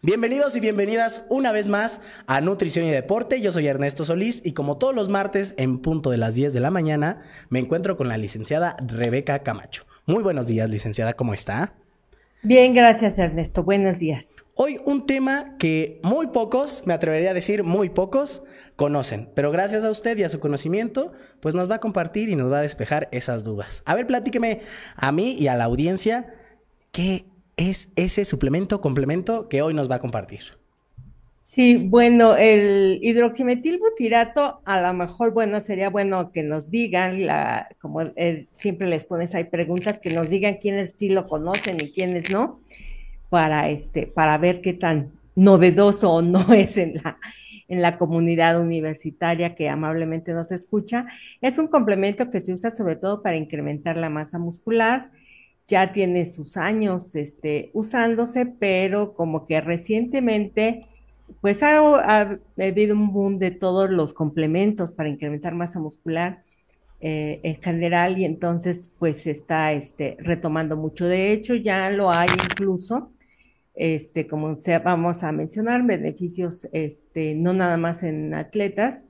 Bienvenidos y bienvenidas una vez más a Nutrición y Deporte. Yo soy Ernesto Solís y como todos los martes en punto de las 10 de la mañana me encuentro con la licenciada Rebeca Camacho. Muy buenos días, licenciada, ¿cómo está? Bien, gracias Ernesto, buenos días. Hoy un tema que muy pocos, me atrevería a decir muy pocos, conocen, pero gracias a usted y a su conocimiento, pues nos va a compartir y nos va a despejar esas dudas. A ver, platíqueme a mí y a la audiencia, ¿qué es ese suplemento, complemento que hoy nos va a compartir. Sí, bueno, el hidroximetilbutirato, a lo mejor, bueno, sería bueno que nos digan, la, como siempre les pones hay preguntas, que nos digan quiénes sí lo conocen y quiénes no, para, este, para ver qué tan novedoso o no es en la, en la comunidad universitaria que amablemente nos escucha. Es un complemento que se usa sobre todo para incrementar la masa muscular, ya tiene sus años este, usándose, pero como que recientemente pues ha, habido un boom de todos los complementos para incrementar masa muscular eh, en general y entonces pues está este, retomando mucho. De hecho ya lo hay incluso, este, como sea, vamos a mencionar, beneficios este, no nada más en atletas,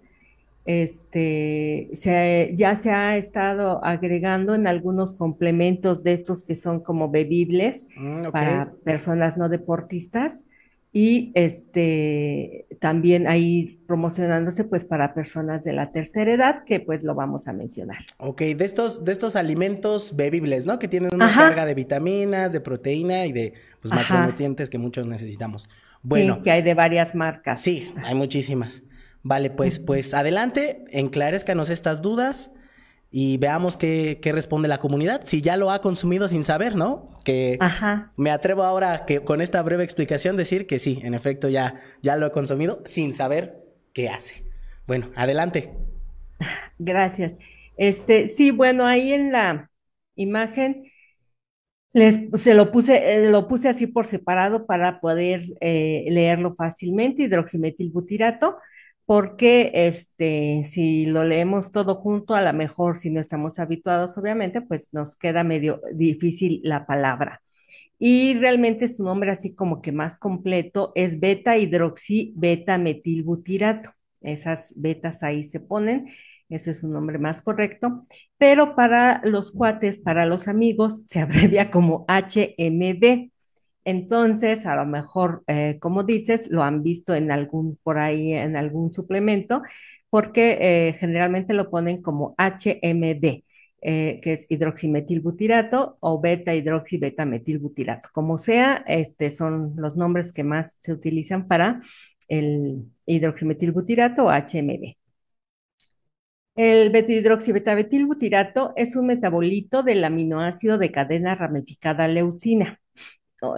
este, se, ya se ha estado agregando en algunos complementos de estos que son como bebibles mm, para personas no deportistas y este, también ahí promocionándose pues para personas de la tercera edad que pues lo vamos a mencionar. Ok, de estos, de estos alimentos bebibles, ¿no? Que tienen una carga de vitaminas, de proteína y de pues, macronutrientes que muchos necesitamos. Bueno. Sí, que hay de varias marcas. Sí, hay muchísimas. Vale, pues, pues adelante, enclarezcanos estas dudas y veamos qué, responde la comunidad. Si ya lo ha consumido sin saber, ¿no? Que me atrevo ahora que con esta breve explicación decir que sí, en efecto ya, ya lo he consumido sin saber qué hace. Bueno, adelante. Gracias. Este, sí, bueno, ahí en la imagen les, se lo puse, eh, lo puse así por separado para poder eh, leerlo fácilmente, hidroximetilbutirato porque este, si lo leemos todo junto, a lo mejor si no estamos habituados, obviamente, pues nos queda medio difícil la palabra. Y realmente su nombre así como que más completo es beta hidroxi metilbutirato. Esas betas ahí se ponen, ese es su nombre más correcto, pero para los cuates, para los amigos, se abrevia como HMB. Entonces, a lo mejor, eh, como dices, lo han visto en algún, por ahí, en algún suplemento, porque eh, generalmente lo ponen como HMB, eh, que es hidroximetilbutirato o beta hidroxibetametilbutirato metilbutirato. Como sea, este son los nombres que más se utilizan para el hidroximetilbutirato o HMB. El beta metilbutirato es un metabolito del aminoácido de cadena ramificada leucina.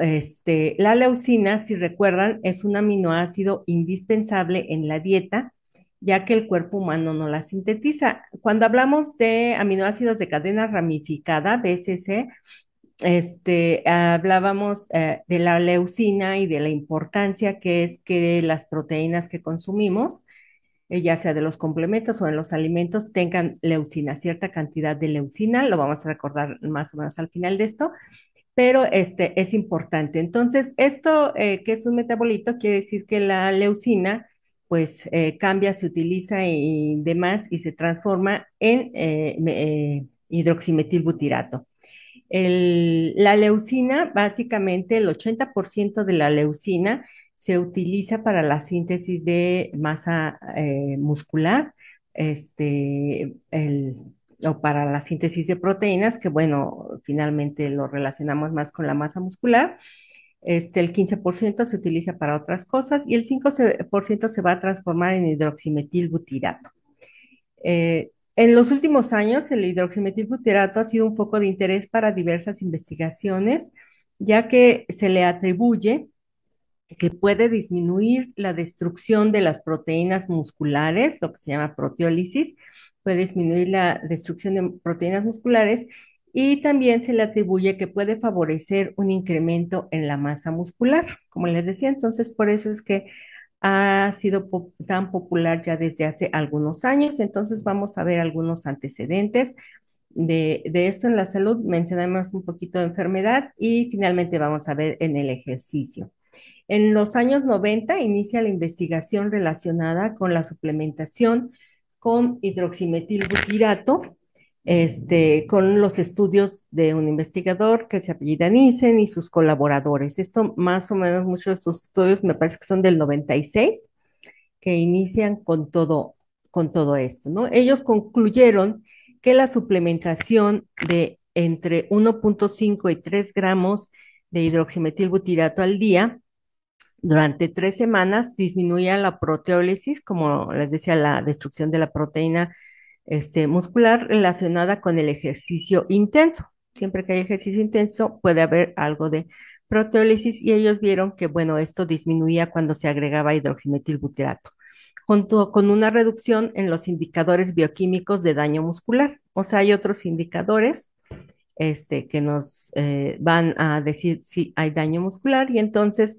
Este, la leucina, si recuerdan, es un aminoácido indispensable en la dieta, ya que el cuerpo humano no la sintetiza. Cuando hablamos de aminoácidos de cadena ramificada, BCC, este, hablábamos eh, de la leucina y de la importancia que es que las proteínas que consumimos, eh, ya sea de los complementos o en los alimentos, tengan leucina, cierta cantidad de leucina, lo vamos a recordar más o menos al final de esto, pero este es importante. Entonces, esto eh, que es un metabolito quiere decir que la leucina pues eh, cambia, se utiliza y, demás y se transforma en eh, hidroximetilbutirato. la leucina, básicamente el 80% de la leucina se utiliza para la síntesis de masa muscular, este, el, o para la síntesis de proteínas, que bueno, finalmente lo relacionamos más con la masa muscular. Este, el 15% se utiliza para otras cosas y el 5% se va a transformar en hidroximetilbutirato. Eh, en los últimos años, el hidroximetilbutirato ha sido un poco de interés para diversas investigaciones, ya que se le atribuye que puede disminuir la destrucción de las proteínas musculares, lo que se llama proteólisis, puede disminuir la destrucción de proteínas musculares y también se le atribuye que puede favorecer un incremento en la masa muscular, como les decía. Entonces, por eso es que ha sido tan popular ya desde hace algunos años. Entonces, vamos a ver algunos antecedentes de, de, esto en la salud. Mencionamos un poquito de enfermedad y finalmente vamos a ver en el ejercicio. En los años 90 inicia la investigación relacionada con la suplementación con hidroximetilbutirato, este, con los estudios de un investigador que se apellida Nissen y sus colaboradores. Esto más o menos, muchos de sus estudios me parece que son del 96, que inician con todo, con todo esto. ¿no? Ellos concluyeron que la suplementación de entre 1.5 y 3 gramos de hidroximetilbutirato al día durante tres semanas disminuía la proteólisis, como les decía, la destrucción de la proteína este, muscular relacionada con el ejercicio intenso. Siempre que hay ejercicio intenso puede haber algo de proteólisis y ellos vieron que, bueno, esto disminuía cuando se agregaba hidroximetilbutirato, junto con una reducción en los indicadores bioquímicos de daño muscular. O sea, hay otros indicadores este, que nos eh, van a decir si hay daño muscular y entonces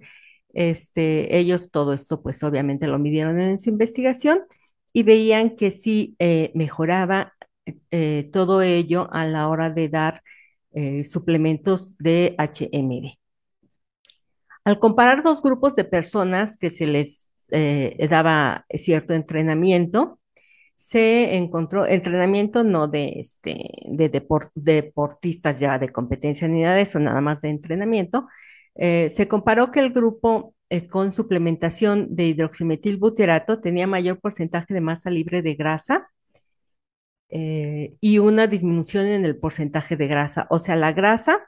este, ellos todo esto, pues obviamente lo midieron en su investigación y veían que sí eh, mejoraba eh, todo ello a la hora de dar eh, suplementos de HMB. Al comparar dos grupos de personas que se les daba cierto entrenamiento, se encontró entrenamiento no de, este, de deportistas ya de competencia ni nada de eso, nada más de entrenamiento, eh, se comparó que el grupo eh, con suplementación de hidroximetilbutirato tenía mayor porcentaje de masa libre de grasa eh, y una disminución en el porcentaje de grasa. O sea, la grasa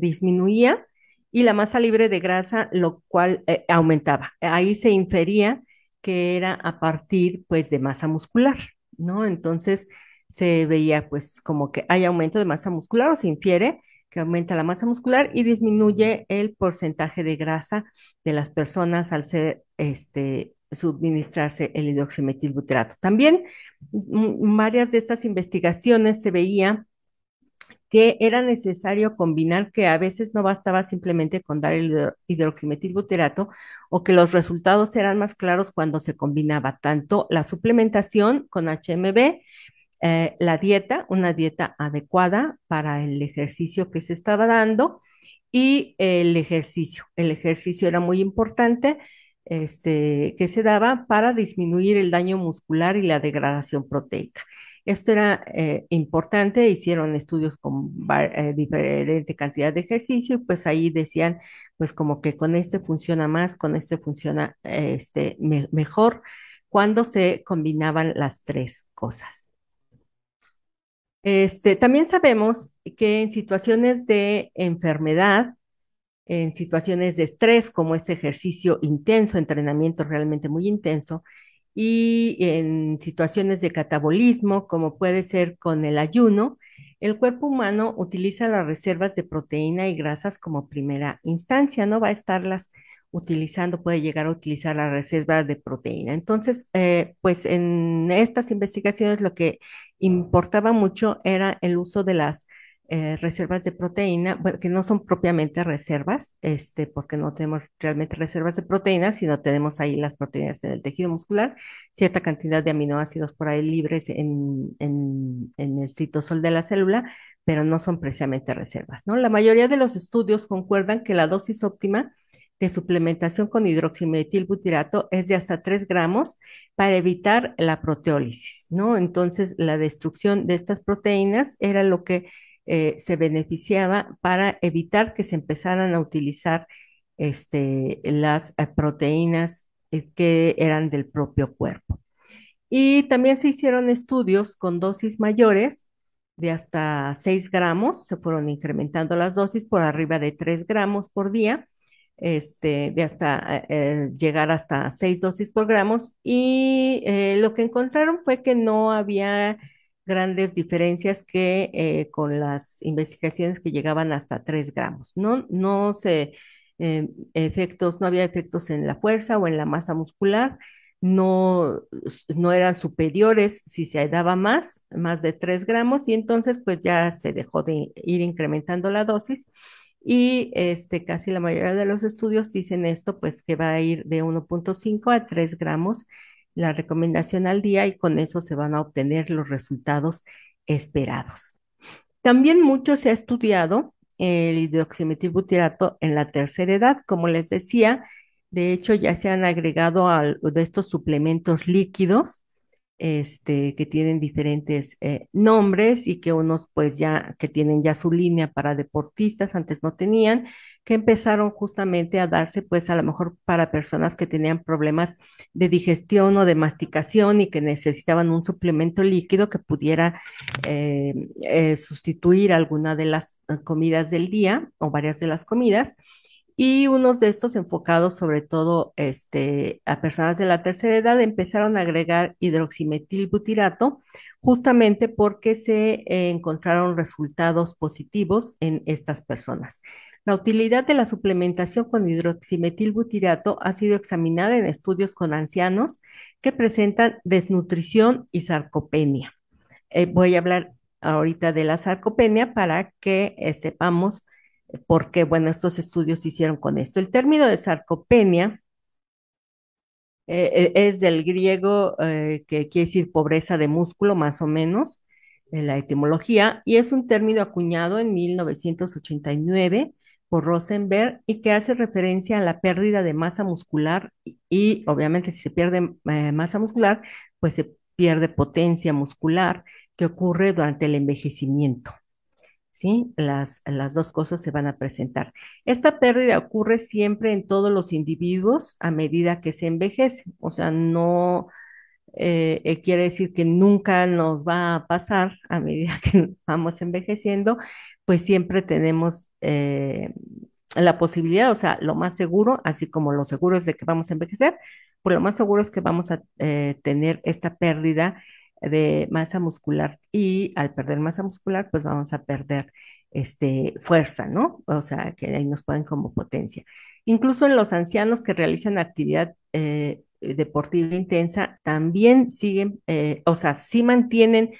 disminuía y la masa libre de grasa, lo cual aumentaba. Ahí se infería que era a partir pues de masa muscular, ¿no? Entonces se veía pues como que hay aumento de masa muscular o se infiere que aumenta la masa muscular y disminuye el porcentaje de grasa de las personas al ser este, suministrarse el hidroximetilbuterato. También mm, mm, varias de estas investigaciones se veía que era necesario combinar que a veces no bastaba simplemente con dar el hidroximetilbuterato o que los resultados eran más claros cuando se combinaba tanto la suplementación con HMB eh, la dieta, una dieta adecuada para el ejercicio que se estaba dando y el ejercicio. El ejercicio era muy importante este, que se daba para disminuir el daño muscular y la degradación proteica. Esto era eh, importante, hicieron estudios con eh, diferente cantidad de ejercicio y pues ahí decían, pues como que con este funciona más, con este funciona este, mejor, cuando se combinaban las tres cosas. Este, también sabemos que en situaciones de enfermedad, en situaciones de estrés, como es ejercicio intenso, entrenamiento realmente muy intenso, y en situaciones de catabolismo, como puede ser con el ayuno, el cuerpo humano utiliza las reservas de proteína y grasas como primera instancia, no va a estarlas utilizando, puede llegar a utilizar la reserva de proteína. Entonces, eh, pues en estas investigaciones lo que importaba mucho era el uso de las eh, reservas de proteína, que no son propiamente reservas, este, porque no tenemos realmente reservas de proteína, sino tenemos ahí las proteínas en el tejido muscular, cierta cantidad de aminoácidos por ahí libres en, el citosol de la célula, pero no son precisamente reservas, ¿no? La mayoría de los estudios concuerdan que la dosis óptima de suplementación con hidroximetilbutirato es de hasta 3 gramos para evitar la proteólisis, ¿no? Entonces, la destrucción de estas proteínas era lo que eh, se beneficiaba para evitar que se empezaran a utilizar este, las eh, proteínas eh, que eran del propio cuerpo. Y también se hicieron estudios con dosis mayores de hasta 6 gramos, se fueron incrementando las dosis por arriba de 3 gramos por día este, de hasta eh, llegar hasta seis dosis por gramos y eh, lo que encontraron fue que no había grandes diferencias que eh, con las investigaciones que llegaban hasta tres gramos. No, no se efectos, no había efectos en la fuerza o en la masa muscular, no, no eran superiores si se daba más, más de tres gramos, y entonces pues ya se dejó de ir incrementando la dosis y este, casi la mayoría de los estudios dicen esto, pues que va a ir de 1.5 a 3 gramos la recomendación al día y con eso se van a obtener los resultados esperados. También mucho se ha estudiado el hidroximetilbutirato en la tercera edad, como les decía, de hecho ya se han agregado a, de estos suplementos líquidos este, que tienen diferentes eh, nombres y que unos pues ya, que tienen ya su línea para deportistas, antes no tenían, que empezaron justamente a darse pues a lo mejor para personas que tenían problemas de digestión o de masticación y que necesitaban un suplemento líquido que pudiera eh, eh, sustituir alguna de las comidas del día o varias de las comidas y unos de estos enfocados sobre todo este, a personas de la tercera edad empezaron a agregar hidroximetilbutirato justamente porque se encontraron resultados positivos en estas personas. La utilidad de la suplementación con hidroximetilbutirato ha sido examinada en estudios con ancianos que presentan desnutrición y sarcopenia. Eh, voy a hablar ahorita de la sarcopenia para que eh, sepamos porque, bueno, estos estudios se hicieron con esto. El término de sarcopenia eh, eh, es del griego eh, que quiere decir pobreza de músculo, más o menos, en la etimología, y es un término acuñado en 1989 por Rosenberg y que hace referencia a la pérdida de masa muscular y, obviamente si se pierde masa muscular, pues se pierde potencia muscular que ocurre durante el envejecimiento. Las, las dos cosas se van a presentar. Esta pérdida ocurre siempre en todos los individuos a medida que se envejece, o sea, no eh, eh, quiere decir que nunca nos va a pasar a medida que vamos envejeciendo, pues siempre tenemos... Eh, la posibilidad, o sea, lo más seguro, así como lo seguro es de que vamos a envejecer, pues lo más seguro es que vamos a tener esta pérdida de masa muscular y al perder masa muscular, pues vamos a perder este, fuerza, ¿no? O sea, que ahí nos pueden como potencia. Incluso en los ancianos que realizan actividad eh, deportiva intensa, también siguen, eh, o sea, sí mantienen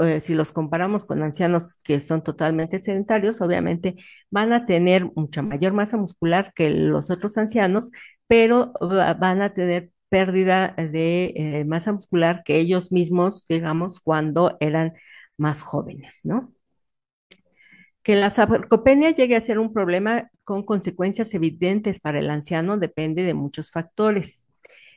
eh, si los comparamos con ancianos que son totalmente sedentarios, obviamente van a tener mucha mayor masa muscular que los otros ancianos, pero van a tener pérdida de eh, masa muscular que ellos mismos, digamos, cuando eran más jóvenes, ¿no? Que la sarcopenia llegue a ser un problema con consecuencias evidentes para el anciano depende de muchos factores.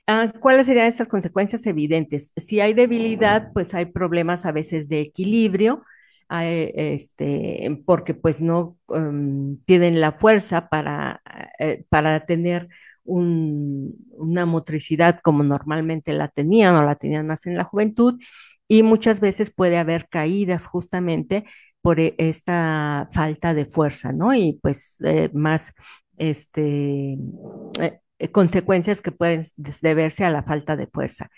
Ah, ¿Cuáles serían estas consecuencias evidentes? Si hay debilidad, pues hay problemas a veces de equilibrio, este, porque pues no em, tienen la fuerza para, eh, para tener una motricidad como normalmente la tenían o la tenían más en la juventud y muchas veces puede haber caídas justamente por e, esta falta de fuerza, ¿no? Y pues eh, más este, eh, eh, consecuencias que pueden deberse a la falta de fuerza.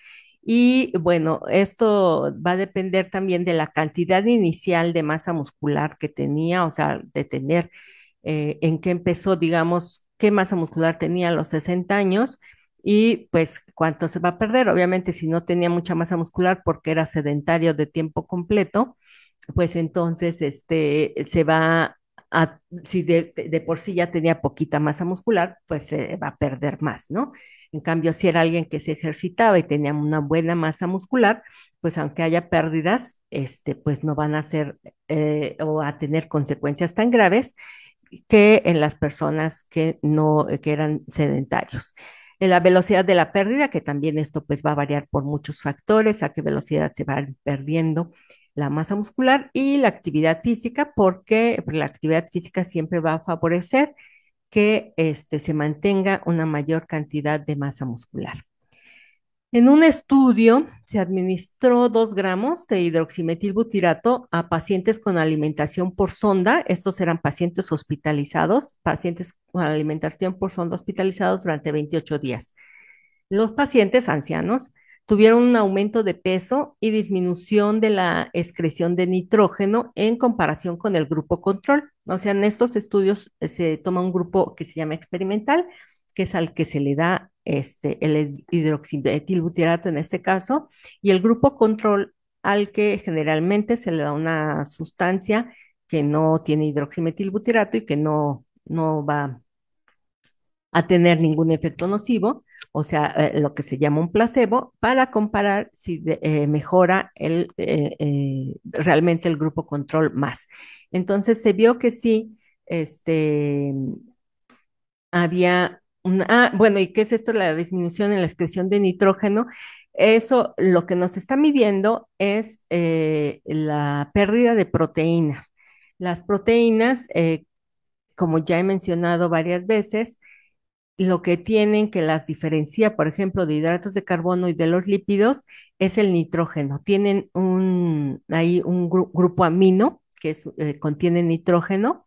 Y bueno, esto va a depender también de la cantidad inicial de masa muscular que tenía, o sea, de tener en qué empezó, digamos, qué masa muscular tenía a los 60 años y pues cuánto se va a perder. Obviamente si no tenía mucha masa muscular porque era sedentario de tiempo completo, pues entonces este, se va a, si de, por sí ya tenía poquita masa muscular, pues se va a perder más, ¿no? En cambio, si era alguien que se ejercitaba y tenía una buena masa muscular, pues aunque haya pérdidas, este, pues no van a ser eh, o a tener consecuencias tan graves que en las personas que no eh, que eran sedentarios. En la velocidad de la pérdida, que también esto pues va a variar por muchos factores, a qué velocidad se va perdiendo la masa muscular y la actividad física, porque pues, la actividad física siempre va a favorecer que este, se mantenga una mayor cantidad de masa muscular. En un estudio se administró 2 gramos de hidroximetilbutirato a pacientes con alimentación por sonda. Estos eran pacientes hospitalizados, pacientes con alimentación por sonda hospitalizados durante 28 días. Los pacientes ancianos tuvieron un aumento de peso y disminución de la excreción de nitrógeno en comparación con el grupo control. O sea, en estos estudios eh, se toma un grupo que se llama experimental, que es al que se le da este, el hidroximetilbutirato en este caso, y el grupo control al que generalmente se le da una sustancia que no tiene hidroximetilbutirato y que no, no va a tener ningún efecto nocivo, o sea, eh, lo que se llama un placebo, para comparar si eh, mejora el, eh, realmente el grupo control más. Entonces se vio que sí, este, había ah, bueno, ¿y qué es esto? La disminución en la excreción de nitrógeno. Eso lo que nos está midiendo es eh, la pérdida de proteínas. Las proteínas, eh, como ya he mencionado varias veces, lo que tienen que las diferencia, por ejemplo, de hidratos de carbono y de los lípidos, es el nitrógeno. Tienen un, ahí un grupo amino que eh, contiene nitrógeno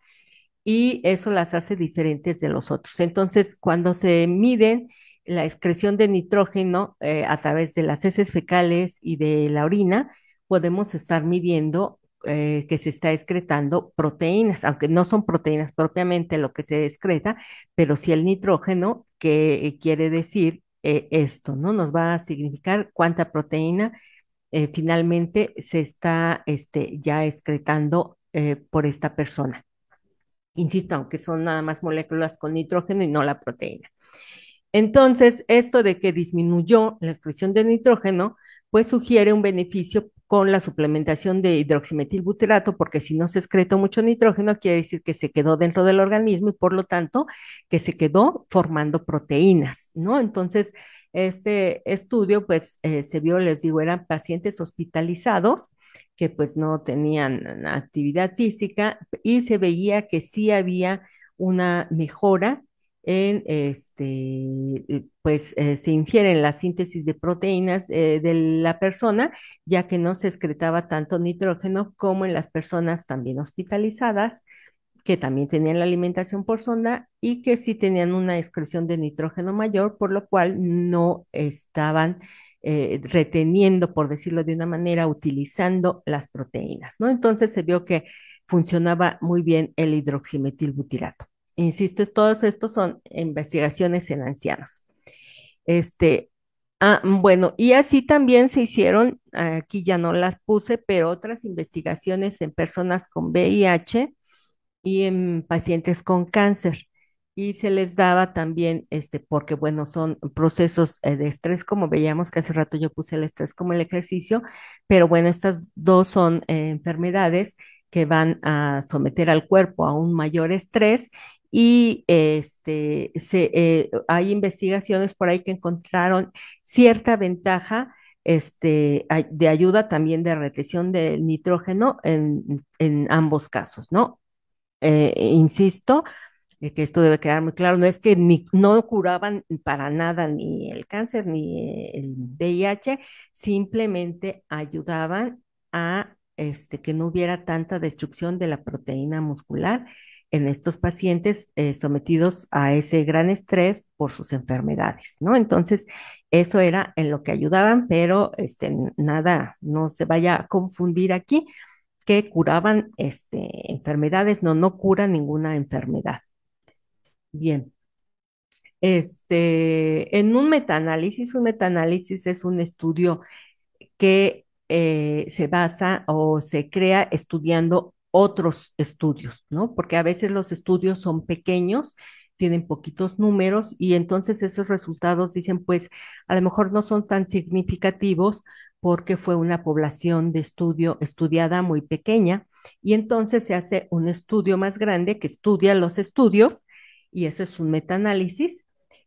y eso las hace diferentes de los otros. Entonces, cuando se miden la excreción de nitrógeno eh, a través de las heces fecales y de la orina, podemos estar midiendo eh, que se está excretando proteínas, aunque no son proteínas propiamente lo que se excreta, pero sí el nitrógeno, que quiere decir eh, esto, ¿no? Nos va a significar cuánta proteína finalmente se está este, ya excretando por esta persona. Insisto, aunque son nada más moléculas con nitrógeno y no la proteína. Entonces, esto de que disminuyó la excreción de nitrógeno, pues sugiere un beneficio con la suplementación de hidroximetilbutirato, porque si no se excretó mucho nitrógeno, quiere decir que se quedó dentro del organismo y por lo tanto que se quedó formando proteínas, ¿no? Entonces, este estudio, pues eh, se vio, les digo, eran pacientes hospitalizados que pues no tenían mm, actividad física y se veía que sí había una mejora en este, eh, pues eh, se infiere en la síntesis de proteínas eh, de la persona, ya que no se excretaba tanto nitrógeno como en las personas también hospitalizadas, que también tenían la alimentación por sonda y que sí tenían una excreción de nitrógeno mayor, por lo cual no estaban eh, reteniendo, por decirlo de una manera, utilizando las proteínas, ¿no? Entonces se vio que funcionaba muy bien el hidroximetilbutirato. Insisto, todos estos son investigaciones en ancianos. Este, ah, bueno, y así también se hicieron, aquí ya no las puse, pero otras investigaciones en personas con VIH y en pacientes con cáncer y se les daba también, este, porque bueno, son procesos eh, de estrés, como veíamos que hace rato yo puse el estrés como el ejercicio, pero bueno, estas dos son eh, enfermedades que van a someter al cuerpo a un mayor estrés y este, eh, hay investigaciones por ahí que encontraron cierta ventaja este, de ayuda también de retención del nitrógeno en, en ambos casos, ¿no? insisto, eh, que esto debe quedar muy claro, no es que no curaban para nada ni el cáncer ni el VIH, simplemente ayudaban a este, que no hubiera tanta destrucción de la proteína muscular en estos pacientes eh, sometidos a ese gran estrés por sus enfermedades, ¿no? Entonces, eso era en lo que ayudaban, pero este, nada, no se vaya a confundir aquí que curaban este, enfermedades, no, no cura ninguna enfermedad. Bien. Este, en un metaanálisis, un metaanálisis es un estudio que eh, se basa o se crea estudiando otros estudios, ¿no? Porque a veces los estudios son pequeños, tienen poquitos números y entonces esos resultados dicen, pues a lo mejor no son tan significativos porque fue una población de estudio estudiada muy pequeña y entonces se hace un estudio más grande que estudia los estudios y eso es un meta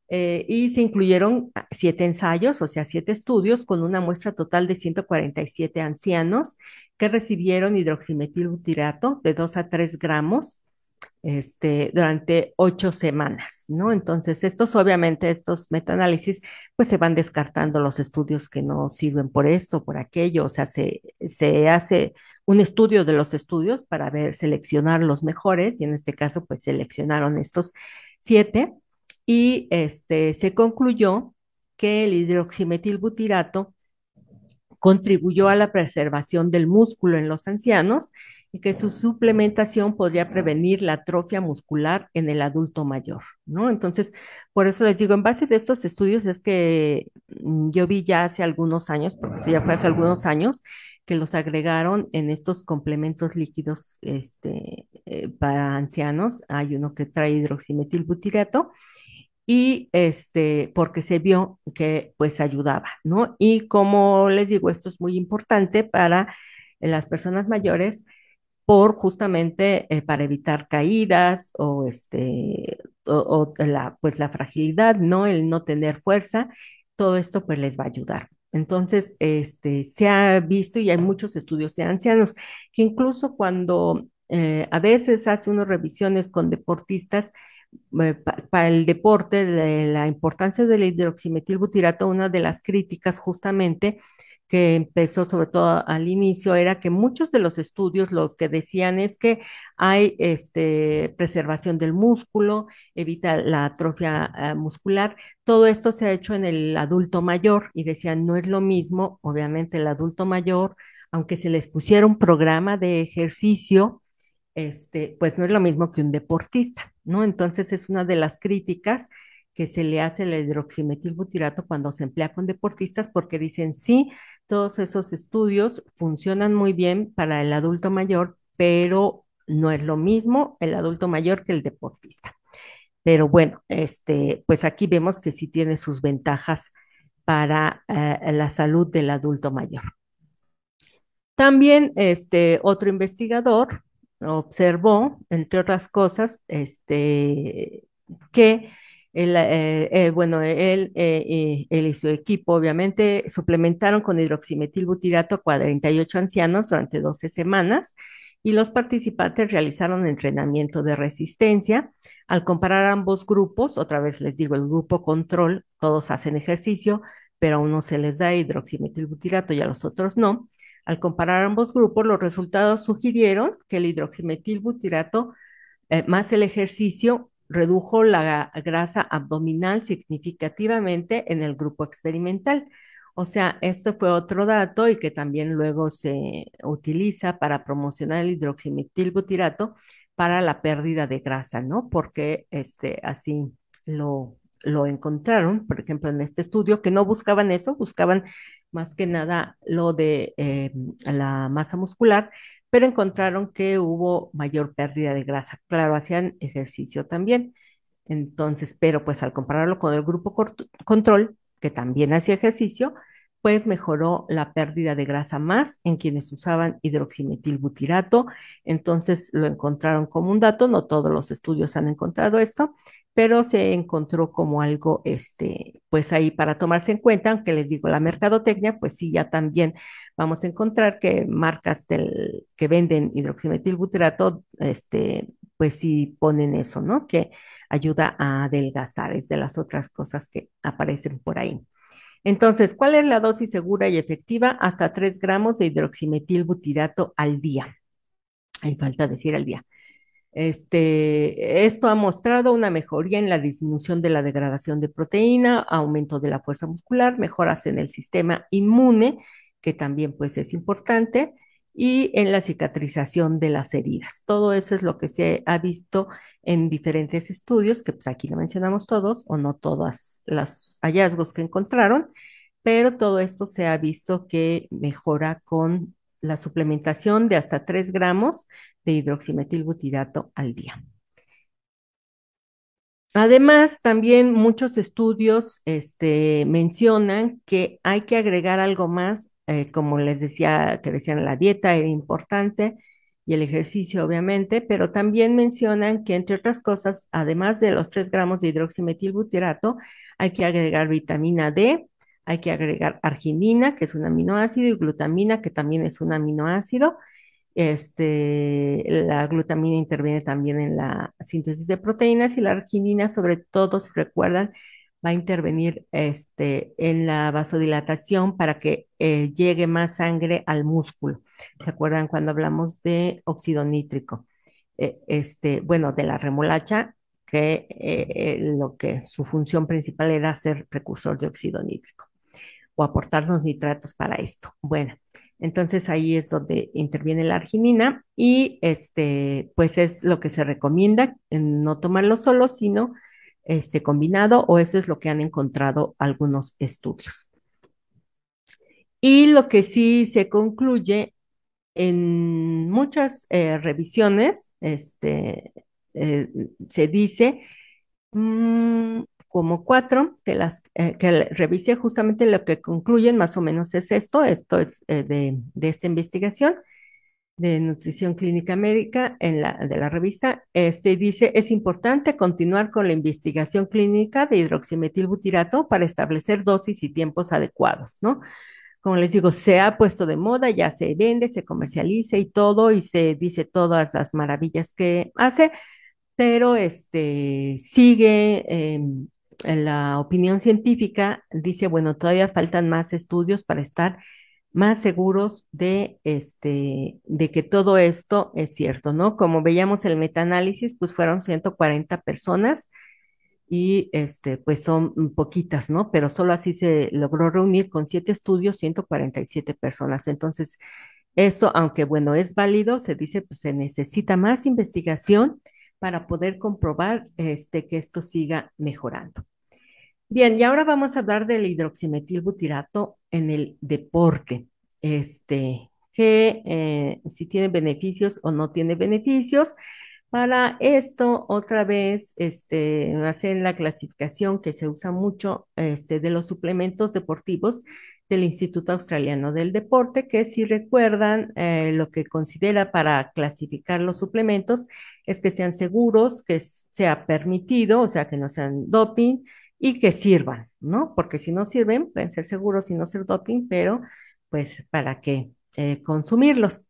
Eh, y se incluyeron siete ensayos, o sea, siete estudios, con una muestra total de 147 ancianos que recibieron hidroximetilbutirato de 2 a 3 gramos este, durante ocho semanas, ¿no? Entonces, estos, obviamente, estos metaanálisis, pues se van descartando los estudios que no sirven por esto, por aquello, o sea, se, se hace un estudio de los estudios para ver, seleccionar los mejores, y en este caso, pues seleccionaron estos siete, y este, se concluyó que el hidroximetilbutirato contribuyó a la preservación del músculo en los ancianos y que su suplementación podría prevenir la atrofia muscular en el adulto mayor, ¿no? Entonces, por eso les digo, en base de estos estudios es que mm, yo vi ya hace algunos años, porque ya fue hace algunos años, que los agregaron en estos complementos líquidos este, eh, para ancianos. Hay uno que trae hidroximetilbutirato y este, porque se vio que pues ayudaba, ¿no? Y como les digo, esto es muy importante para las personas mayores por justamente eh, para evitar caídas o este o, la, pues la fragilidad, ¿no? El no tener fuerza, todo esto pues les va a ayudar. Entonces, este, se ha visto y hay muchos estudios de ancianos que incluso cuando eh, a veces hace unas revisiones con deportistas, eh, para el deporte, la importancia del hidroximetilbutirato, una de las críticas justamente que empezó sobre todo al inicio era que muchos de los estudios los que decían es que hay este, preservación del músculo, evita la atrofia eh, muscular. Todo esto se ha hecho en el adulto mayor y decían no es lo mismo, obviamente el adulto mayor, aunque se les pusiera un programa de ejercicio, este, pues no es lo mismo que un deportista, ¿no? Entonces es una de las críticas que se le hace al hidroximetilbutirato cuando se emplea con deportistas porque dicen, sí, todos esos estudios funcionan muy bien para el adulto mayor, pero no es lo mismo el adulto mayor que el deportista. Pero bueno, este, pues aquí vemos que sí tiene sus ventajas para eh, la salud del adulto mayor. También este otro investigador observó, entre otras cosas, este, que eh, eh, él, eh, él, y su equipo obviamente suplementaron con hidroximetilbutirato a 48 ancianos durante 12 semanas y los participantes realizaron entrenamiento de resistencia. Al comparar ambos grupos, otra vez les digo, el grupo control, todos hacen ejercicio, pero a unos se les da hidroximetilbutirato y a los otros no. Al comparar ambos grupos, los resultados sugirieron que el hidroximetilbutirato eh, más el ejercicio redujo la grasa abdominal significativamente en el grupo experimental. O sea, esto fue otro dato y que también luego se utiliza para promocionar el hidroximetilbutirato para la pérdida de grasa, ¿no? Porque este, así lo, lo encontraron, por ejemplo, en este estudio, que no buscaban eso, buscaban más que nada lo de eh, la masa muscular, pero encontraron que hubo mayor pérdida de grasa. Claro, hacían ejercicio también. Entonces, pero pues al compararlo con el grupo control, que también hacía ejercicio, pues mejoró la pérdida de grasa más en quienes usaban hidroximetilbutirato. Entonces lo encontraron como un dato, no todos los estudios han encontrado esto, pero se encontró como algo, este, pues ahí para tomarse en cuenta, aunque les digo, la mercadotecnia, pues sí, ya también vamos a encontrar que marcas del, que venden hidroximetilbutirato, este, pues sí ponen eso, ¿no? Que ayuda a adelgazar, es de las otras cosas que aparecen por ahí. Entonces, ¿cuál es la dosis segura y efectiva? Hasta 3 gramos de hidroximetilbutirato al día. Hay falta decir al día. Este, esto ha mostrado una mejoría en la disminución de la degradación de proteína, aumento de la fuerza muscular, mejoras en el sistema inmune, que también pues es importante, y en la cicatrización de las heridas. Todo eso es lo que se ha visto en diferentes estudios, que pues, aquí no mencionamos todos o no todas los hallazgos que encontraron, pero todo esto se ha visto que mejora con la suplementación de hasta 3 gramos de hidroximetilbutidato al día. Además, también muchos estudios este, mencionan que hay que agregar algo más eh, como les decía, que decían la dieta era importante y el ejercicio, obviamente, pero también mencionan que, entre otras cosas, además de los 3 gramos de hidroximetilbutirato, hay que agregar vitamina D, hay que agregar arginina, que es un aminoácido, y glutamina, que también es un aminoácido. Este, la glutamina interviene también en la síntesis de proteínas y la arginina, sobre todo, si recuerdan, va a intervenir este, en la vasodilatación para que eh, llegue más sangre al músculo. ¿Se acuerdan cuando hablamos de óxido nítrico? Eh, este, bueno, de la remolacha, que eh, lo que su función principal era ser precursor de óxido nítrico o aportarnos nitratos para esto. Bueno, entonces ahí es donde interviene la arginina y este, pues es lo que se recomienda, no tomarlo solo, sino este, combinado o eso es lo que han encontrado algunos estudios. Y lo que sí se concluye en muchas eh, revisiones, este, eh, se dice mm, como cuatro eh, que las que justamente lo que concluyen más o menos es esto, esto es de esta investigación de Nutrición Clínica Médica en la, de la revista, este, dice, es importante continuar con la investigación clínica de hidroximetilbutirato para establecer dosis y tiempos adecuados, ¿no? Como les digo, se ha puesto de moda, ya se vende, se comercializa y todo, y se dice todas las maravillas que hace, pero este, sigue em, la opinión científica, dice, bueno, todavía faltan más estudios para estar más seguros de, este, de que todo esto es cierto, ¿no? Como veíamos el metaanálisis, pues fueron 140 personas y este, pues son poquitas, ¿no? Pero solo así se logró reunir con siete estudios 147 personas. Entonces, eso, aunque bueno, es válido, se dice, pues se necesita más investigación para poder comprobar este, que esto siga mejorando. Bien, y ahora vamos a hablar del hidroximetilbutirato en el deporte. Este, que eh, si tiene beneficios o no tiene beneficios. Para esto, otra vez, este, hacen la clasificación que se usa mucho este, de los suplementos deportivos del Instituto Australiano del Deporte, que si recuerdan, eh, lo que considera para clasificar los suplementos es que sean seguros, que sea permitido, o sea, que no sean doping, y que sirvan, ¿no? Porque si no sirven, pueden ser seguros y no ser doping, pero pues para qué eh, consumirlos.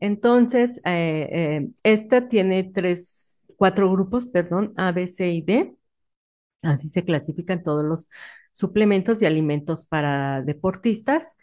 Entonces, eh, eh, esta tiene tres, cuatro grupos, perdón, A, B, C y D. Así se clasifican todos los suplementos y alimentos para deportistas.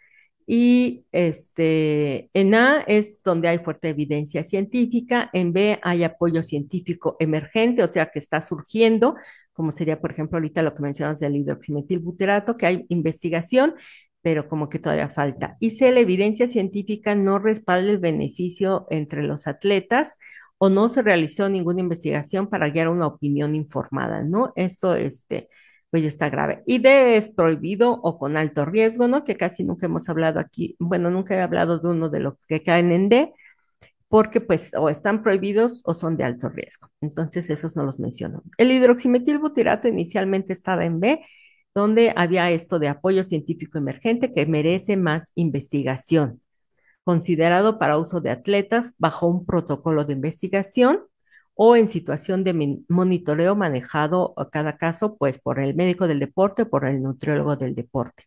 Y este, en A es donde hay fuerte evidencia científica, en B hay apoyo científico emergente, o sea que está surgiendo, como sería, por ejemplo, ahorita lo que mencionas del hidroximetilbuterato, que hay investigación, pero como que todavía falta. Y si la evidencia científica no respalda el beneficio entre los atletas o no se realizó ninguna investigación para guiar una opinión informada, ¿no? Esto, este, pues ya está grave. Y de es prohibido o con alto riesgo, ¿no? Que casi nunca hemos hablado aquí, bueno, nunca he hablado de uno de los que caen en D, porque pues o están prohibidos o son de alto riesgo. Entonces esos no los menciono. El hidroximetilbutirato inicialmente estaba en B, donde había esto de apoyo científico emergente que merece más investigación, considerado para uso de atletas bajo un protocolo de investigación o en situación de monitoreo manejado a cada caso pues por el médico del deporte por el nutriólogo del deporte.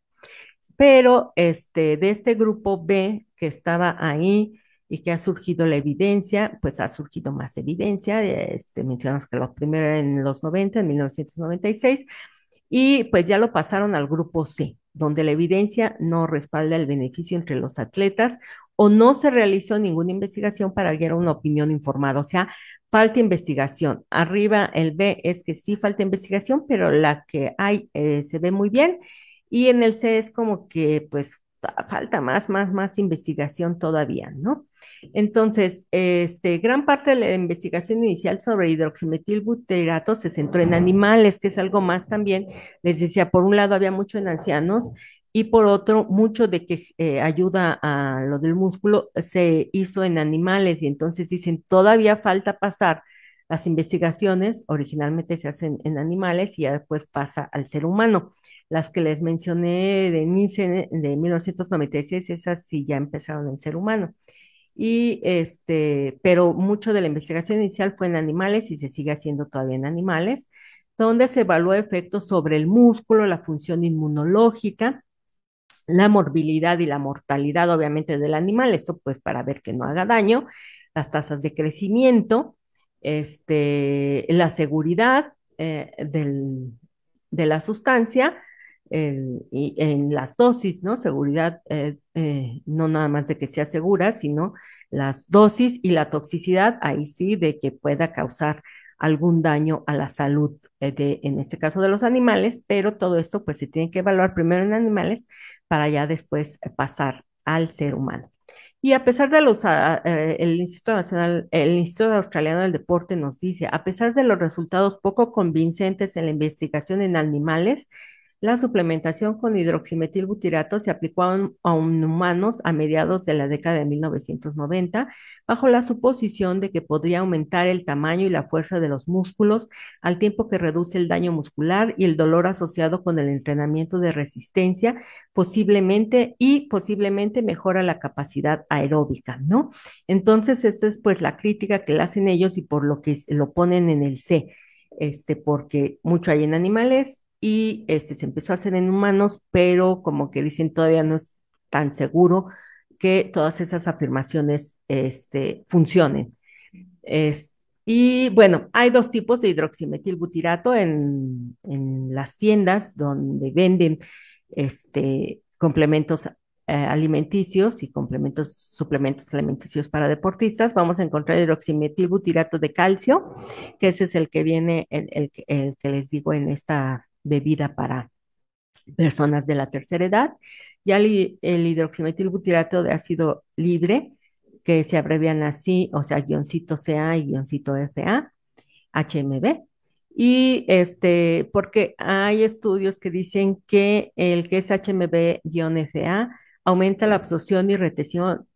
Pero este de este grupo B que estaba ahí y que ha surgido la evidencia, pues ha surgido más evidencia, este, mencionamos que lo primero era en los 90, en 1996, y pues ya lo pasaron al grupo C, donde la evidencia no respalda el beneficio entre los atletas o no se realizó ninguna investigación para guiar una opinión informada, o sea, falta investigación. Arriba el B es que sí falta investigación, pero la que hay eh, se ve muy bien y en el C es como que pues falta más, más, más investigación todavía, ¿no? Entonces, este, gran parte de la investigación inicial sobre hidroximetilbutirato se centró en animales, que es algo más también. Les decía, por un lado había mucho en ancianos y por otro, mucho de que eh, ayuda a lo del músculo se hizo en animales y entonces dicen, todavía falta pasar las investigaciones originalmente se hacen en animales y después pasa al ser humano. Las que les mencioné de, de 1996, esas sí ya empezaron en ser humano. Y este, pero mucho de la investigación inicial fue en animales y se sigue haciendo todavía en animales, donde se evaluó efectos sobre el músculo, la función inmunológica, la morbilidad y la mortalidad, obviamente, del animal. Esto, pues, para ver que no haga daño, las tasas de crecimiento, este, la seguridad eh, del, de la sustancia y, en las dosis, ¿no? Seguridad, eh, eh, no nada más de que sea segura, sino las dosis y la toxicidad, ahí sí, de que pueda causar algún daño a la salud, eh, de, en este caso de los animales, pero todo esto pues se tiene que evaluar primero en animales para ya después pasar al ser humano. Y a pesar de los, ah, eh, el Instituto Nacional, el Instituto Australiano del Deporte nos dice, a pesar de los resultados poco convincentes en la investigación en animales, la suplementación con hidroximetilbutirato se aplicó a, humanos a mediados de la década de 1990 bajo la suposición de que podría aumentar el tamaño y la fuerza de los músculos al tiempo que reduce el daño muscular y el dolor asociado con el entrenamiento de resistencia, posiblemente y posiblemente mejora la capacidad aeróbica, ¿no? Entonces, esta es pues la crítica que le hacen ellos y por lo que lo ponen en el C, este, porque mucho hay en animales, y este, se empezó a hacer en humanos, pero como que dicen todavía no es tan seguro que todas esas afirmaciones este, funcionen. y bueno, hay dos tipos de hidroximetilbutirato en, las tiendas donde venden este, complementos eh, alimenticios y complementos, suplementos alimenticios para deportistas. Vamos a encontrar hidroximetilbutirato de calcio, que ese es el que viene, el, el, el que les digo en esta bebida para personas de la tercera edad. Ya el, hidroximetilbutirato de ácido libre, que se abrevian así, o sea, guioncito CA y guioncito FA, HMB. Y este, porque hay estudios que dicen que el que es HMB-FA aumenta la absorción y retención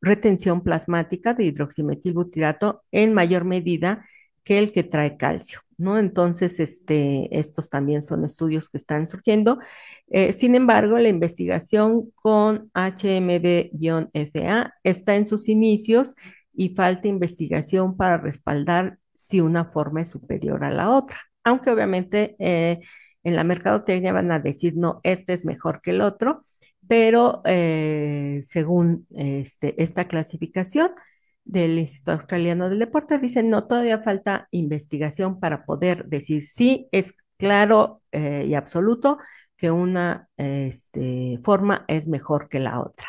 plasmática de hidroximetilbutirato en mayor medida que el que trae calcio. ¿no? Entonces, este, estos también son estudios que están surgiendo. Eh, sin embargo, la investigación con HMB-FA está en sus inicios y falta investigación para respaldar si una forma es superior a la otra, aunque obviamente eh, en la mercadotecnia van a decir, no, este es mejor que el otro, pero eh, según este, esta clasificación, del Instituto Australiano del Deporte dice no, todavía falta investigación para poder decir sí, es claro eh, y absoluto que una este, forma es mejor que la otra.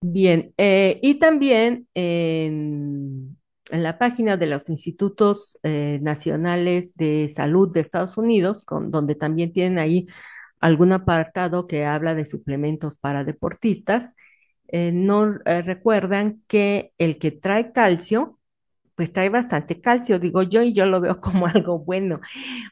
Bien, eh, y también en, la página de los institutos eh, nacionales de salud de Estados Unidos, con, donde también tienen ahí algún apartado que habla de suplementos para deportistas, eh, no eh, recuerdan que el que trae calcio, pues trae bastante calcio, digo yo, y yo lo veo como algo bueno.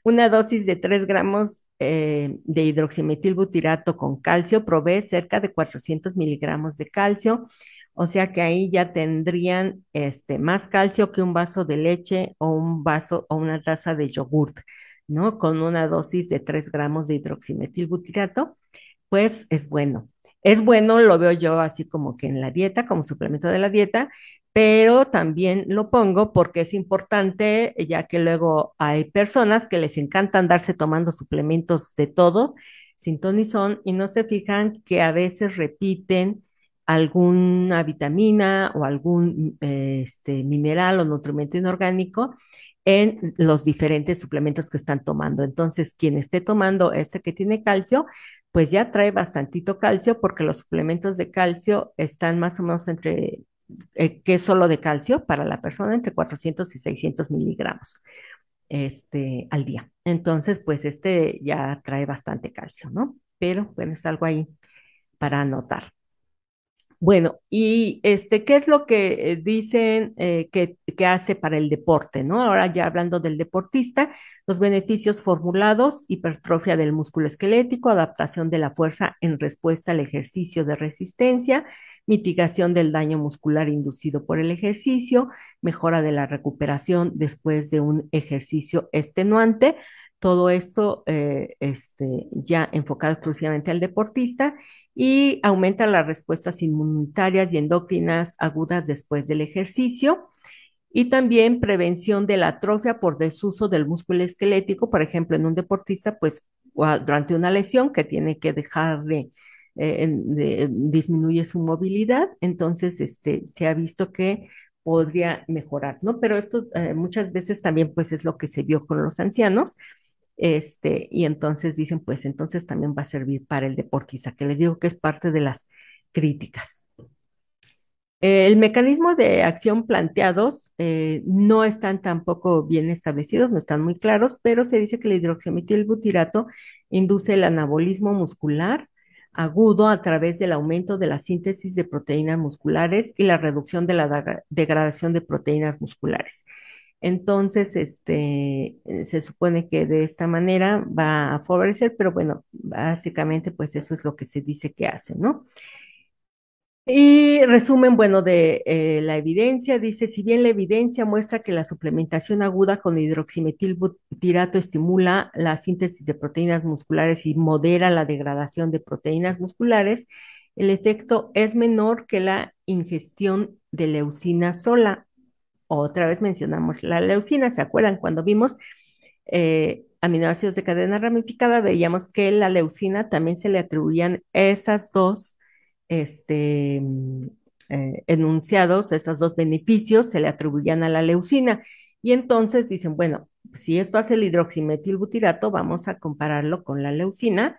Una dosis de 3 gramos eh, de hidroximetilbutirato con calcio provee cerca de 400 miligramos de calcio, o sea que ahí ya tendrían este, más calcio que un vaso de leche o un vaso o una taza de yogurt, ¿no? Con una dosis de 3 gramos de hidroximetilbutirato, pues es bueno. Es bueno, lo veo yo así como que en la dieta, como suplemento de la dieta, pero también lo pongo porque es importante, eh, ya que luego hay personas que les encanta andarse tomando suplementos de todo, sin ton y no se fijan que a veces repiten alguna vitamina o algún mm, eh, este, mineral o nutrimento inorgánico en los diferentes suplementos que están tomando. Entonces, quien esté tomando este que tiene calcio, pues ya trae bastantito calcio porque los suplementos de calcio están más o menos entre, eh, que solo de calcio para la persona, entre 400 y 600 miligramos este, al día. Entonces, pues este ya trae bastante calcio, ¿no? Pero bueno, es algo ahí para anotar. Bueno, y este, ¿qué es lo que eh, dicen eh, que, que, hace para el deporte? ¿no? Ahora ya hablando del deportista, los beneficios formulados, hipertrofia del músculo esquelético, adaptación de la fuerza en respuesta al ejercicio de resistencia, mitigación del daño muscular inducido por el ejercicio, mejora de la recuperación después de un ejercicio extenuante, todo esto eh, este, ya enfocado exclusivamente al deportista y aumenta las respuestas inmunitarias y endócrinas agudas después del ejercicio y también prevención de la atrofia por desuso del músculo esquelético, por ejemplo, en un deportista, pues durante una lesión que tiene que dejar eh, de, disminuye su movilidad, entonces este, se ha visto que podría mejorar, ¿no? Pero esto eh, muchas veces también pues es lo que se vio con los ancianos este, y entonces dicen, pues entonces también va a servir para el deportista, que les digo que es parte de las críticas. El mecanismo de acción planteados eh, no están tampoco bien establecidos, no están muy claros, pero se dice que el hidroximetilbutirato induce el anabolismo muscular agudo a través del aumento de la síntesis de proteínas musculares y la reducción de la degradación de proteínas musculares. Entonces, este, eh, se supone que de esta manera va a favorecer, pero bueno, básicamente pues eso es lo que se dice que hace, ¿no? Y resumen, bueno, de eh, la evidencia, dice, si bien la evidencia muestra que la suplementación aguda con hidroximetilbutirato estimula la síntesis de proteínas musculares y modera la degradación de proteínas musculares, el efecto es menor que la ingestión de leucina sola otra vez mencionamos la leucina, ¿se acuerdan? Cuando vimos eh, aminoácidos de cadena ramificada, veíamos que la leucina también se le atribuían esas dos este, eh, enunciados, esos dos beneficios se le atribuían a la leucina. Y entonces dicen, bueno, si esto hace el hidroximetilbutirato, vamos a compararlo con la leucina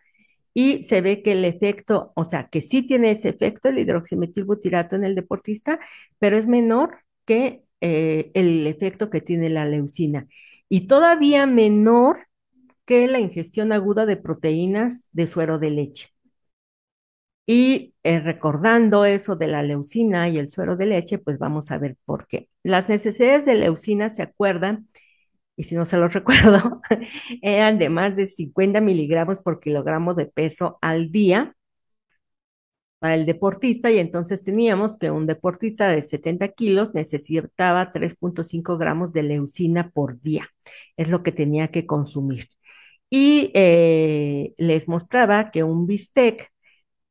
y se ve que el efecto, o sea, que sí tiene ese efecto el hidroximetilbutirato en el deportista, pero es menor que eh, el efecto que tiene la leucina y todavía menor que la ingestión aguda de proteínas de suero de leche. Y eh, recordando eso de la leucina y el suero de leche, pues vamos a ver por qué. Las necesidades de leucina se acuerdan, y si no se los recuerdo, eran de más de 50 miligramos por kilogramo de peso al día para el deportista y entonces teníamos que un deportista de 70 kilos necesitaba 3.5 gramos de leucina por día, es lo que tenía que consumir. Y eh, les mostraba que un bistec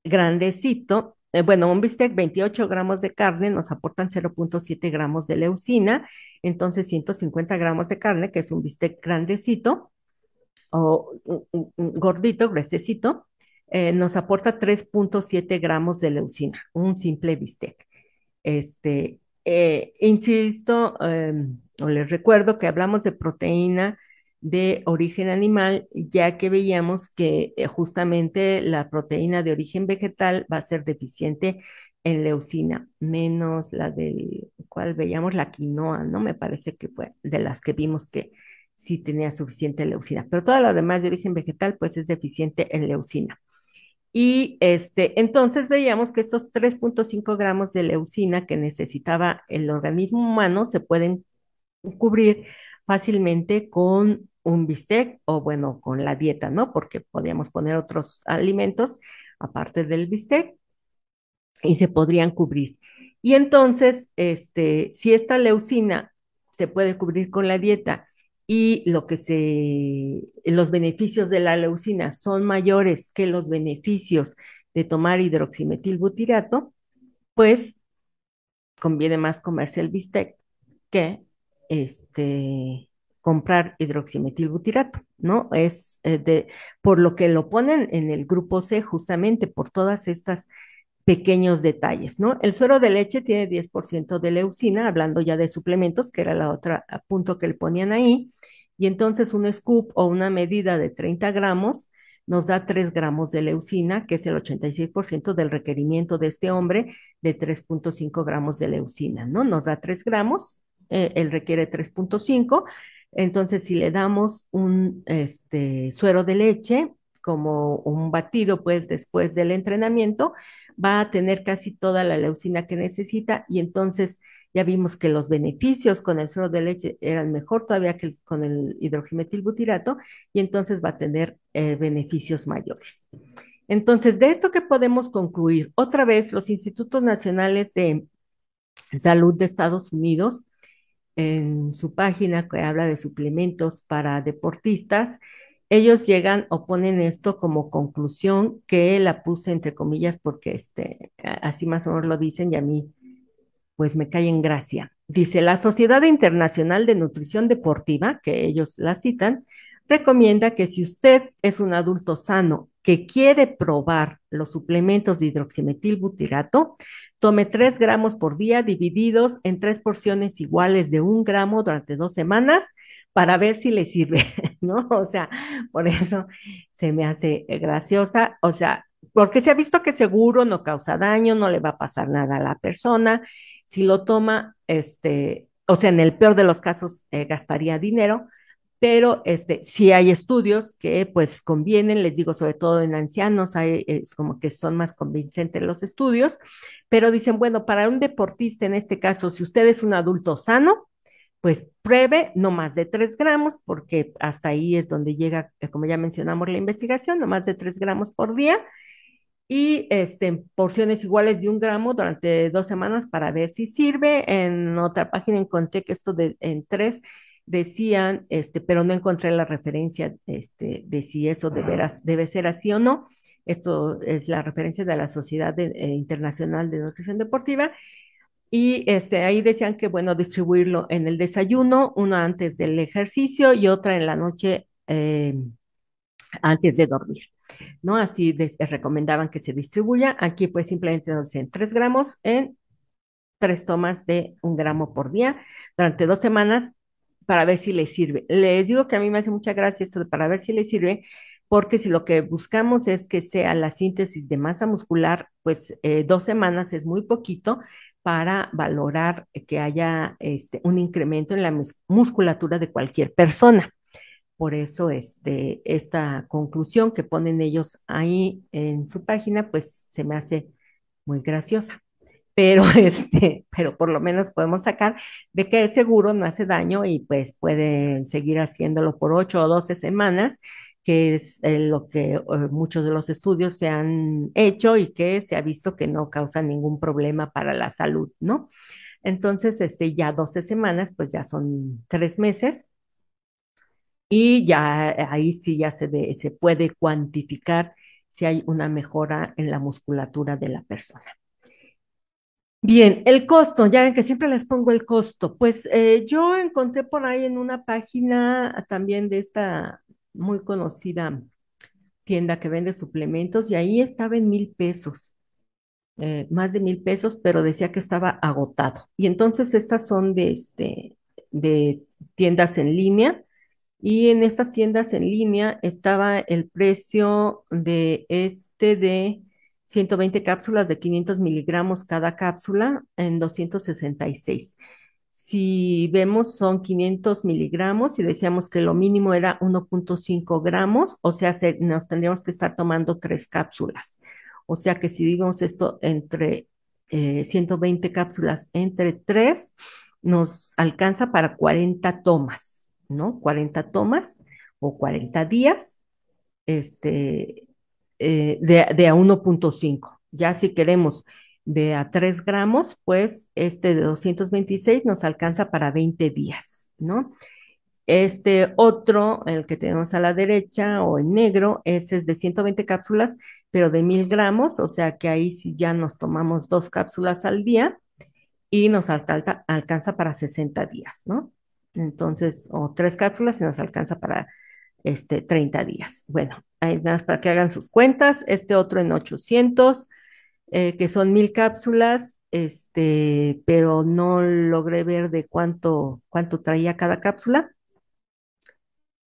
grandecito, eh, bueno, un bistec 28 gramos de carne nos aportan 0.7 gramos de leucina, entonces 150 gramos de carne, que es un bistec grandecito o gordito, gruesecito, eh, nos aporta 3.7 gramos de leucina, un simple bistec. Este, eh, insisto, em, o les recuerdo que hablamos de proteína de origen animal, ya que veíamos que eh, justamente la proteína de origen vegetal va a ser deficiente en leucina, menos la del cual veíamos la quinoa, ¿no? Me parece que fue de las que vimos que sí tenía suficiente leucina, pero toda la demás de origen vegetal pues es deficiente en leucina. Y este, entonces veíamos que estos 3.5 gramos de leucina que necesitaba el organismo humano se pueden cubrir fácilmente con un bistec o bueno, con la dieta, ¿no? Porque podíamos poner otros alimentos aparte del bistec y se podrían cubrir. Y entonces, este, si esta leucina se puede cubrir con la dieta y lo que se, los beneficios de la leucina son mayores que los beneficios de tomar hidroximetilbutirato, pues conviene más comerse el bistec que este, comprar hidroximetilbutirato, ¿no? Es eh, de, por lo que lo ponen en el grupo C, justamente por todas estas pequeños detalles, ¿no? El suero de leche tiene 10% de leucina, hablando ya de suplementos, que era la otra punto que le ponían ahí, y entonces un scoop o una medida de 30 gramos nos da 3 gramos de leucina, que es el 86% del requerimiento de este hombre de 3.5 gramos de leucina, ¿no? Nos da 3 gramos, eh, él requiere 3.5, entonces si le damos un este, suero de leche como un batido, pues después del entrenamiento, va a tener casi toda la leucina que necesita y entonces ya vimos que los beneficios con el suero de leche eran mejor todavía que con el hidroximetilbutirato y entonces va a tener eh, beneficios mayores. Entonces, de esto que podemos concluir, otra vez los institutos nacionales de salud de Estados Unidos, en su página que habla de suplementos para deportistas, ellos llegan o ponen esto como conclusión, que la puse entre comillas porque este, así más o menos lo dicen y a mí pues me cae en gracia. Dice, la Sociedad Internacional de Nutrición Deportiva, que ellos la citan, recomienda que si usted es un adulto sano que quiere probar los suplementos de hidroximetilbutirato tome tres gramos por día divididos en tres porciones iguales de un gramo durante dos semanas para ver si le sirve, ¿no? O sea, por eso se me hace graciosa, o sea, porque se ha visto que seguro no causa daño, no le va a pasar nada a la persona, si lo toma, este, o sea, en el peor de los casos eh, gastaría dinero, pero este, sí hay estudios que pues convienen, les digo, sobre todo en ancianos, es como que son más convincentes los estudios, pero dicen, bueno, para un deportista en este caso, si usted es un adulto sano, pues pruebe no más de 3 gramos, porque hasta ahí es donde llega, eh, como ya mencionamos, la investigación, no más de 3 gramos por día, y este, porciones iguales de un gramo durante dos semanas para ver si sirve. En otra página encontré que esto de en tres decían, este, pero no encontré la referencia este, de si eso de veras, debe ser así o no. Esto es la referencia de la Sociedad eh, Internacional de Nutrición Deportiva. Y este, ahí decían que, bueno, distribuirlo en el desayuno, una antes del ejercicio y otra en la noche eh, antes de dormir. ¿no? Así recomendaban que se distribuya. Aquí pues simplemente nos dicen 3 gramos en tres tomas de un gramo por día durante dos semanas para ver si les sirve. Les digo que a mí me hace mucha gracia esto de para ver si les sirve, porque si lo que buscamos es que sea la síntesis de masa muscular, pues eh, dos semanas es muy poquito para valorar que haya este, un incremento en la musculatura de cualquier persona. Por eso de este, esta conclusión que ponen ellos ahí en su página, pues se me hace muy graciosa pero, este, pero por lo menos podemos sacar de que es seguro no hace daño y pues pueden seguir haciéndolo por 8 o 12 semanas, que es eh, lo que eh, muchos de los estudios se han hecho y que se ha visto que no causa ningún problema para la salud, ¿no? Entonces, este, ya 12 semanas, pues ya son tres meses. Y ya eh, ahí sí ya se, se puede cuantificar si hay una mejora en la musculatura de la persona. Bien, el costo, ya ven que siempre les pongo el costo. Pues eh, yo encontré por ahí en una página también de esta muy conocida tienda que vende suplementos y ahí estaba en mil pesos, eh, más de mil pesos, pero decía que estaba agotado. Y entonces estas son de, este, de tiendas en línea y en estas tiendas en línea estaba el precio de este de 120 cápsulas de 500 miligramos cada cápsula en 266. Si vemos, son 500 miligramos y decíamos que lo mínimo era 1.5 gramos, o sea, nos tendríamos que estar tomando tres cápsulas. O sea que si digamos esto entre 120 eh, cápsulas entre tres, nos alcanza para 40 tomas, ¿no? 40 tomas o 40 días. Este, eh, de, a 1.5. Ya si queremos de a 3 gramos, pues este de 226 nos alcanza para 20 días, ¿no? Este otro, el que tenemos a la derecha o en negro, ese es de 120 cápsulas, pero de 1000 gramos, o sea que ahí sí ya nos tomamos dos cápsulas al día y nos alcanza, alcanza para 60 días, ¿no? Entonces, o tres cápsulas y nos alcanza para este, 30 días. Bueno, hay más para que hagan sus cuentas, este otro en 800, eh, que son mil cápsulas, este, pero no logré ver de cuánto, cuánto traía cada cápsula.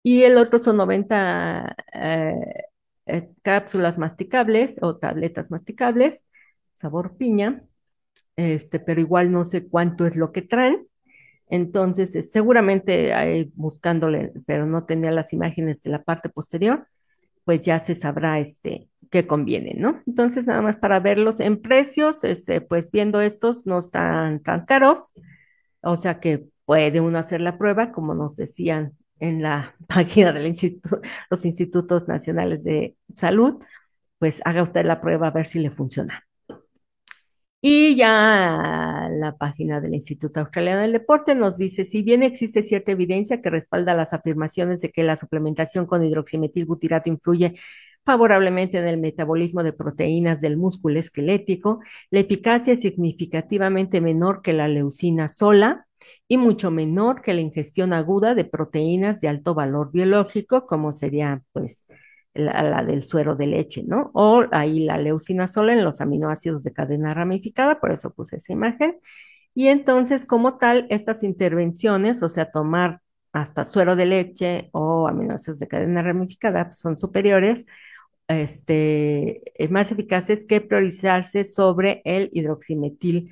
Y el otro son 90 eh, eh, cápsulas masticables o tabletas masticables, sabor piña, este, pero igual no sé cuánto es lo que traen. Entonces, eh, seguramente buscándole, pero no tenía las imágenes de la parte posterior, pues ya se sabrá este qué conviene, ¿no? Entonces, nada más para verlos en precios, este, pues viendo estos no están tan caros, o sea que puede uno hacer la prueba, como nos decían en la página de los Institutos Nacionales de Salud, pues haga usted la prueba a ver si le funciona. Y ya la página del Instituto Australiano del Deporte nos dice, si bien existe cierta evidencia que respalda las afirmaciones de que la suplementación con hidroximetilbutirato influye favorablemente en el metabolismo de proteínas del músculo esquelético, la eficacia es significativamente menor que la leucina sola y mucho menor que la ingestión aguda de proteínas de alto valor biológico, como sería pues la, la, del suero de leche, ¿no? O ahí la leucina sola en los aminoácidos de cadena ramificada, por eso puse esa imagen. Y entonces, como tal, estas intervenciones, o sea, tomar hasta suero de leche o aminoácidos de cadena ramificada, pues, son superiores, este, eh, más eficaces que priorizarse sobre el hidroximetil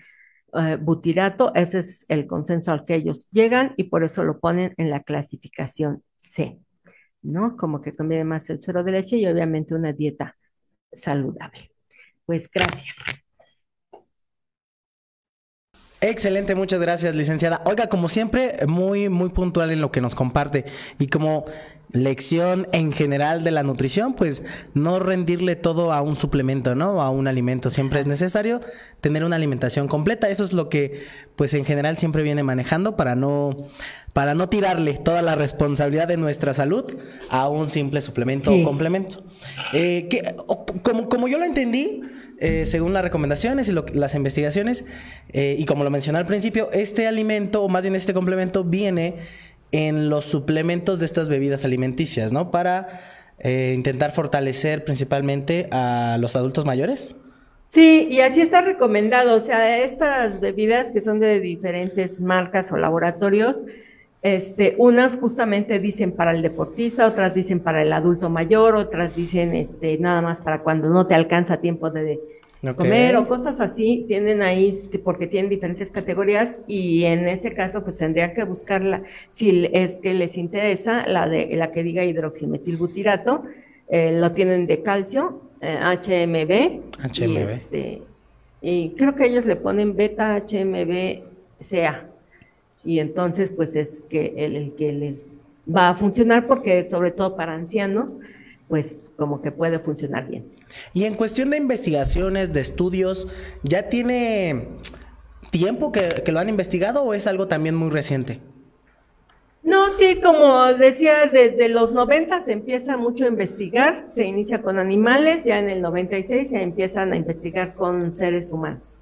eh, butirato, ese es el consenso al que ellos llegan y por eso lo ponen en la clasificación C. ¿no? Como que conviene más el suero de leche y obviamente una dieta saludable. Pues gracias. Excelente, muchas gracias, licenciada. Oiga, como siempre, muy, muy puntual en lo que nos comparte. Y como lección en general de la nutrición, pues no rendirle todo a un suplemento, ¿no? A un alimento. Siempre es necesario tener una alimentación completa. Eso es lo que, pues en general siempre viene manejando para no, para no tirarle toda la responsabilidad de nuestra salud a un simple suplemento o complemento. Eh, que, como, yo lo entendí, eh, según las recomendaciones y las investigaciones, eh, y como lo mencioné al principio, este alimento, o más bien este complemento, viene en los suplementos de estas bebidas alimenticias, ¿no? Para eh, intentar fortalecer principalmente a los adultos mayores. Sí, y así está recomendado. O sea, estas bebidas que son de diferentes marcas o laboratorios, este, unas justamente dicen para el deportista, otras dicen para el adulto mayor, otras dicen este, nada más para cuando no te alcanza tiempo de, comer o cosas así, tienen ahí, porque tienen diferentes categorías y en ese caso pues tendría que buscarla, si es que les interesa, la, de, la que diga hidroximetilbutirato, eh, lo tienen de calcio, HMB. Eh, este, y, creo que ellos le ponen beta HMB CA. Y entonces pues es que el que les va a funcionar porque sobre todo para ancianos, pues como que puede funcionar bien. Y en cuestión de investigaciones, de estudios, ¿ya tiene tiempo que, lo han investigado o es algo también muy reciente? No, sí, como decía, desde los 90 se empieza mucho a investigar, se inicia con animales, ya en el 96 se empiezan a investigar con seres humanos.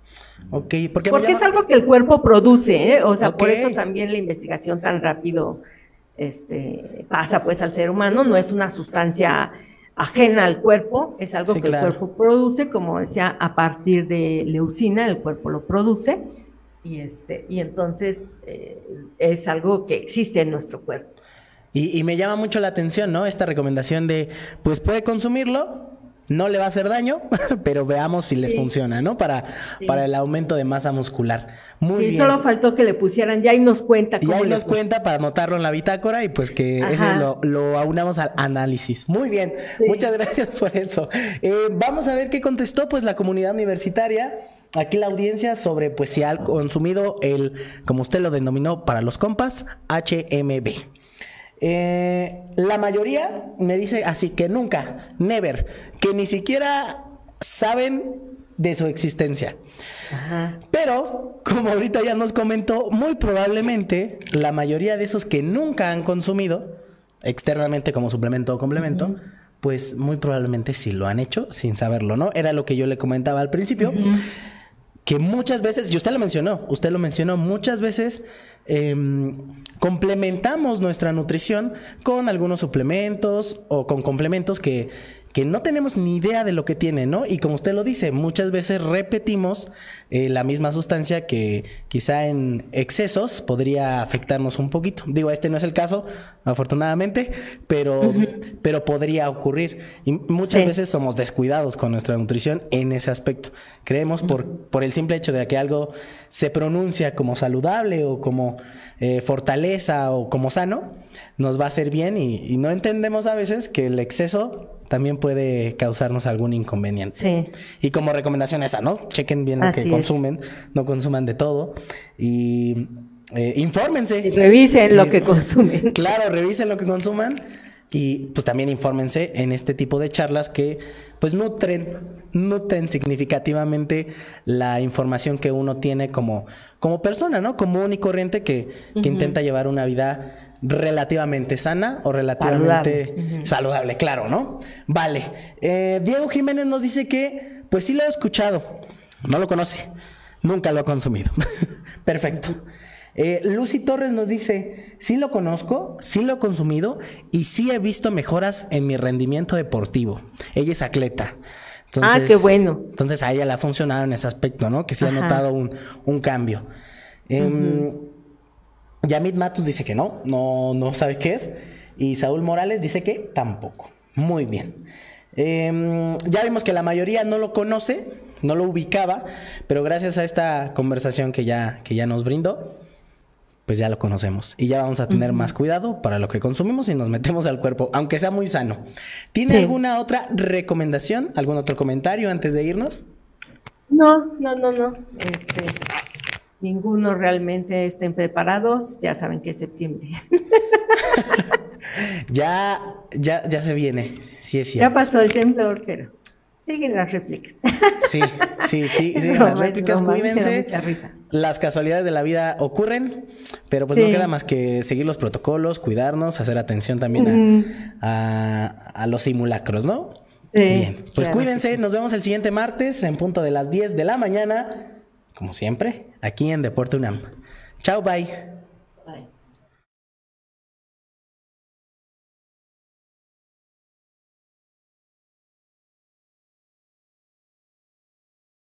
Ok, porque, porque es algo que el cuerpo produce, ¿eh? o sea, por eso también la investigación tan rápido este, pasa pues al ser humano, no es una sustancia ajena al cuerpo, es algo que el cuerpo produce, como decía, a partir de leucina, el cuerpo lo produce, y, este, y entonces eh, es algo que existe en nuestro cuerpo. Y, y, me llama mucho la atención, ¿no? Esta recomendación de, pues puede consumirlo, no le va a hacer daño, pero veamos si les funciona, ¿no? Para, para el aumento de masa muscular. Muy sí, solo faltó que le pusieran, ya y nos cuenta. Cómo ya y nos cuenta para anotarlo en la bitácora y pues que eso lo, lo, aunamos al análisis. Muy bien, muchas gracias por eso. Eh, vamos a ver qué contestó pues la comunidad universitaria aquí la audiencia sobre pues si ha consumido el, como usted lo denominó para los compas, HMB. Eh, la mayoría me dice así que nunca, never, que ni siquiera saben de su existencia. Pero, como ahorita ya nos comentó, muy probablemente la mayoría de esos que nunca han consumido externamente como suplemento o complemento, pues muy probablemente sí lo han hecho sin saberlo, ¿no? Era lo que yo le comentaba al principio. Que muchas veces, y usted lo mencionó, usted lo mencionó, muchas veces Em, complementamos nuestra nutrición con algunos suplementos o con complementos que que no tenemos ni idea de lo que tiene, ¿no? Y como usted lo dice, muchas veces repetimos eh, la misma sustancia que quizá en excesos podría afectarnos un poquito. Digo, este no es el caso, afortunadamente, pero, pero podría ocurrir. Y muchas veces somos descuidados con nuestra nutrición en ese aspecto. Creemos por, por el simple hecho de que algo se pronuncia como saludable o como eh, fortaleza o como sano, nos va a hacer bien y, no entendemos a veces que el exceso también puede causarnos algún inconveniente. Sí. Y como recomendación esa, ¿no? Chequen bien lo que consumen, no consuman de todo y eh, infórmense. Y revisen lo que consumen. Claro, revisen lo que consuman y pues también infórmense en este tipo de charlas que pues nutren, nutren significativamente la información que uno tiene como, como persona, ¿no? Común y corriente que, intenta llevar una vida relativamente sana o relativamente saludable, claro, ¿no? Vale. Eh, Diego Jiménez nos dice que, pues sí lo he escuchado, no lo conoce, nunca lo ha consumido. Perfecto. Eh, Lucy Torres nos dice, sí lo conozco, sí lo he consumido y sí he visto mejoras en mi rendimiento deportivo. Ella es atleta. ah, qué bueno. Entonces a ella le ha funcionado en ese aspecto, ¿no? Que sí ha notado un, cambio. Em, Yamit Matus dice que no, no, no sabe qué es. Y Saúl Morales dice que tampoco. Muy bien. Em, ya vimos que la mayoría no lo conoce, no lo ubicaba, pero gracias a esta conversación que ya, que ya nos brindó, pues ya lo conocemos y ya vamos a tener más cuidado para lo que consumimos y nos metemos al cuerpo, aunque sea muy sano. ¿Tiene alguna otra recomendación, algún otro comentario antes de irnos? No, no, no, no. Este, ninguno realmente estén preparados, ya saben que es septiembre. ya, ya, ya se viene, sí es Ya pasó el temblor, pero... Siguen las réplicas. Sí, sí, sí, siguen las réplicas, cuídense. Las casualidades de la vida ocurren, pero pues no queda más que seguir los protocolos, cuidarnos, hacer atención también a, los simulacros, ¿no? Bien, pues cuídense, nos vemos el siguiente martes en punto de las 10 de la mañana, como siempre, aquí en Deporte UNAM. Chao, bye.